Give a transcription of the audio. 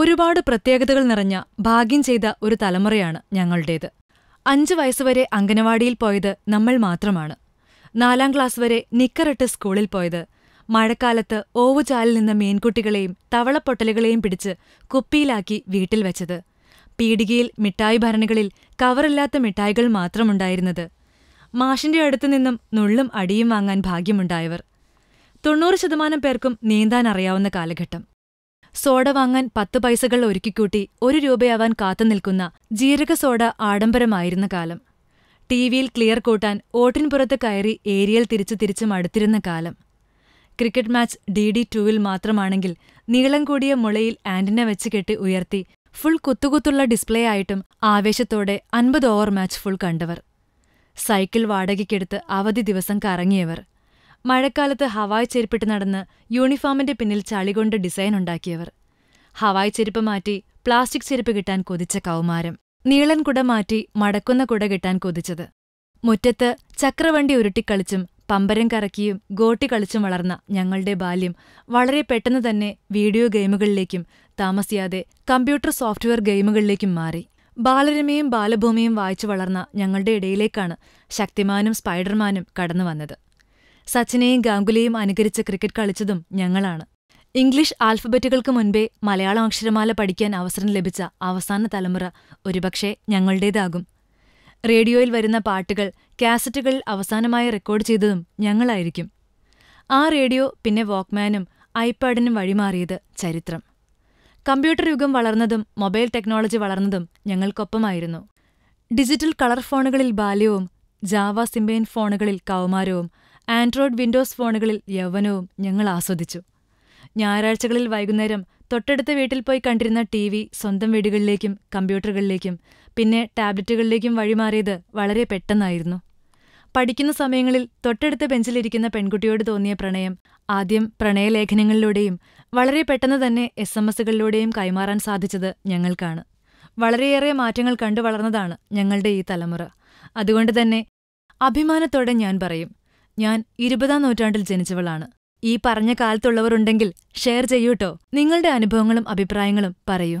ഒരുപാട് പ്രത്യേകതകൾ നിറഞ്ഞ ഭാഗ്യം ചെയ്ത ഒരു തലമുറയാണ് ഞങ്ങളുടേത് അഞ്ച് വയസ്സുവരെ അംഗനവാടിയിൽ പോയത് നമ്മൾ മാത്രമാണ് നാലാം ക്ലാസ് വരെ നിക്കറിട്ട് സ്കൂളിൽ പോയത് മഴക്കാലത്ത് ഓവുചാലിൽ നിന്ന് മീൻകുട്ടികളെയും തവളപ്പൊട്ടലുകളെയും പിടിച്ച് കുപ്പിയിലാക്കി വീട്ടിൽ വെച്ചത് പീടികയിൽ മിഠായി ഭരണികളിൽ കവറില്ലാത്ത മിഠായികൾ മാത്രമുണ്ടായിരുന്നത് മാഷിന്റെ അടുത്തു നിന്നും നുള്ളും അടിയും വാങ്ങാൻ ഭാഗ്യമുണ്ടായവർ തൊണ്ണൂറ് ശതമാനം പേർക്കും നീന്താൻ അറിയാവുന്ന കാലഘട്ടം സോഡ വാങ്ങാൻ പത്ത് പൈസകൾ ഒരുക്കിക്കൂട്ടി ഒരു രൂപയാവാൻ കാത്തുനിൽക്കുന്ന ജീരക സോഡ ആഡംബരമായിരുന്ന കാലം ടി വിയിൽ ക്ലിയർ കൂട്ടാൻ ഓട്ടിൻപുറത്ത് കയറി ഏരിയൽ തിരിച്ചു തിരിച്ച് മടുത്തിരുന്ന കാലം ക്രിക്കറ്റ് മാച്ച് ഡി ഡി ടൂവിൽ മാത്രമാണെങ്കിൽ നീളം കൂടിയ മുളയിൽ ആന്റിന വെച്ച് കെട്ടി ഉയർത്തി ഫുൾ കുത്തുകുത്തുള്ള ഡിസ്പ്ലേ ആയിട്ടും ആവേശത്തോടെ അൻപത് ഓവർ മാച്ച് ഫുൾ കണ്ടവർ സൈക്കിൾ വാടകയ്ക്കെടുത്ത് അവധി ദിവസം കറങ്ങിയവർ മഴക്കാലത്ത് ഹവായ് ചെരുപ്പിട്ട് നടന്ന് യൂണിഫോമിന്റെ പിന്നിൽ ചളികൊണ്ട് ഡിസൈൻ ഉണ്ടാക്കിയവർ ഹവായ് ചെരുപ്പ് മാറ്റി പ്ലാസ്റ്റിക് ചെരുപ്പ് കിട്ടാൻ കൊതിച്ച കൗമാരം നീളൻ കുട മാറ്റി മടക്കുന്ന കുട കിട്ടാൻ കൊതിച്ചത് മുറ്റത്ത് ചക്രവണ്ടി ഉരുട്ടിക്കളിച്ചും പമ്പരം കറക്കിയും ഗോട്ടി കളിച്ചും വളർന്ന ഞങ്ങളുടെ ബാല്യം വളരെ പെട്ടെന്ന് തന്നെ വീഡിയോ ഗെയിമുകളിലേക്കും താമസിയാതെ കമ്പ്യൂട്ടർ സോഫ്റ്റ്വെയർ ഗെയിമുകളിലേക്കും മാറി ബാലരമയും ബാലഭൂമിയും വായിച്ചു വളർന്ന ഞങ്ങളുടെ ഇടയിലേക്കാണ് ശക്തിമാനും സ്പൈഡർമാനും കടന്നു വന്നത് സച്ചിനെയും ഗാംഗുലിയും അനുകരിച്ച് ക്രിക്കറ്റ് കളിച്ചതും ഞങ്ങളാണ് ഇംഗ്ലീഷ് ആൽഫബറ്റുകൾക്ക് മുൻപേ മലയാളം അക്ഷരമാല പഠിക്കാൻ അവസരം ലഭിച്ച അവസാന തലമുറ ഒരുപക്ഷെ ഞങ്ങളുടേതാകും റേഡിയോയിൽ വരുന്ന പാട്ടുകൾ കാസറ്റുകളിൽ അവസാനമായി റെക്കോർഡ് ചെയ്തതും ഞങ്ങളായിരിക്കും ആ റേഡിയോ പിന്നെ വാക്ക്മാനും ഐപാഡിനും വഴിമാറിയത് ചരിത്രം കമ്പ്യൂട്ടർ യുഗം വളർന്നതും മൊബൈൽ ടെക്നോളജി വളർന്നതും ഞങ്ങൾക്കൊപ്പമായിരുന്നു ഡിജിറ്റൽ കളർ ഫോണുകളിൽ ബാല്യവും ജാവ സിംബെയിൻ ഫോണുകളിൽ കൗമാരവും ആൻഡ്രോയിഡ് വിൻഡോസ് ഫോണുകളിൽ യൗവനവും ഞങ്ങൾ ആസ്വദിച്ചു ഞായറാഴ്ചകളിൽ വൈകുന്നേരം തൊട്ടടുത്ത വീട്ടിൽ പോയി കണ്ടിരുന്ന ടി വി സ്വന്തം വീടുകളിലേക്കും കമ്പ്യൂട്ടറുകളിലേക്കും പിന്നെ ടാബ്ലറ്റുകളിലേക്കും വഴിമാറിയത് വളരെ പെട്ടെന്നായിരുന്നു പഠിക്കുന്ന സമയങ്ങളിൽ തൊട്ടടുത്ത ബെഞ്ചിലിരിക്കുന്ന പെൺകുട്ടിയോട് തോന്നിയ പ്രണയം ആദ്യം പ്രണയലേഖനങ്ങളിലൂടെയും വളരെ പെട്ടെന്ന് തന്നെ എസ് എം എസുകളിലൂടെയും കൈമാറാൻ സാധിച്ചത് ഞങ്ങൾക്കാണ് വളരെയേറെ മാറ്റങ്ങൾ കണ്ടു വളർന്നതാണ് ഞങ്ങളുടെ ഈ തലമുറ അതുകൊണ്ട് തന്നെ അഭിമാനത്തോടെ ഞാൻ പറയും ഞാൻ ഇരുപതാം നൂറ്റാണ്ടിൽ ജനിച്ചവളാണ് ഈ പറഞ്ഞ കാലത്തുള്ളവരുണ്ടെങ്കിൽ ഷെയർ ചെയ്യൂട്ടോ നിങ്ങളുടെ അനുഭവങ്ങളും അഭിപ്രായങ്ങളും പറയൂ